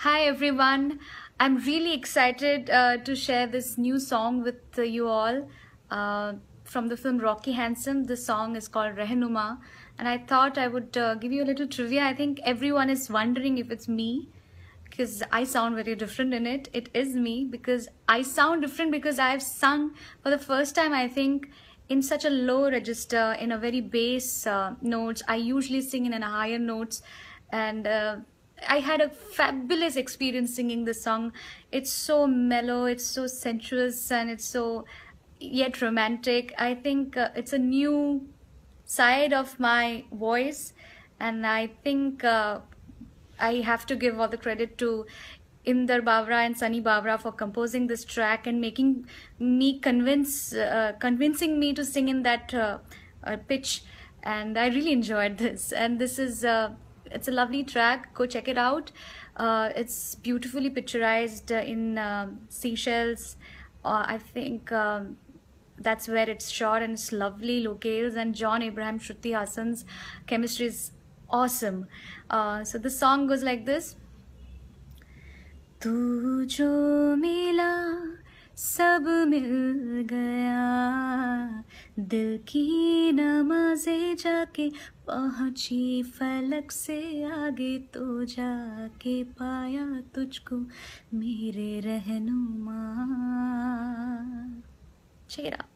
Hi everyone. I'm really excited uh, to share this new song with uh, you all uh, from the film Rocky Handsome. This song is called Rehnuma and I thought I would uh, give you a little trivia. I think everyone is wondering if it's me because I sound very different in it. It is me because I sound different because I've sung for the first time I think in such a low register in a very bass uh, notes. I usually sing in a higher notes and uh, I had a fabulous experience singing this song. It's so mellow, it's so sensuous, and it's so yet romantic. I think uh, it's a new side of my voice, and I think uh, I have to give all the credit to Indar Bavra and Sunny Bavra for composing this track and making me convince, uh, convincing me to sing in that uh, uh, pitch. And I really enjoyed this. And this is uh, it's a lovely track. Go check it out. Uh, it's beautifully picturized uh, in um, seashells. Uh, I think um, that's where it's shot and it's lovely locales and John Abraham Shruti Hassan's chemistry is awesome. Uh, so the song goes like this. तू जो मिला सब मिल गया दिल की नमाजे जाके पहुँची फलक से आगे तो जाके पाया तुझको मेरे रहनुमा चेरा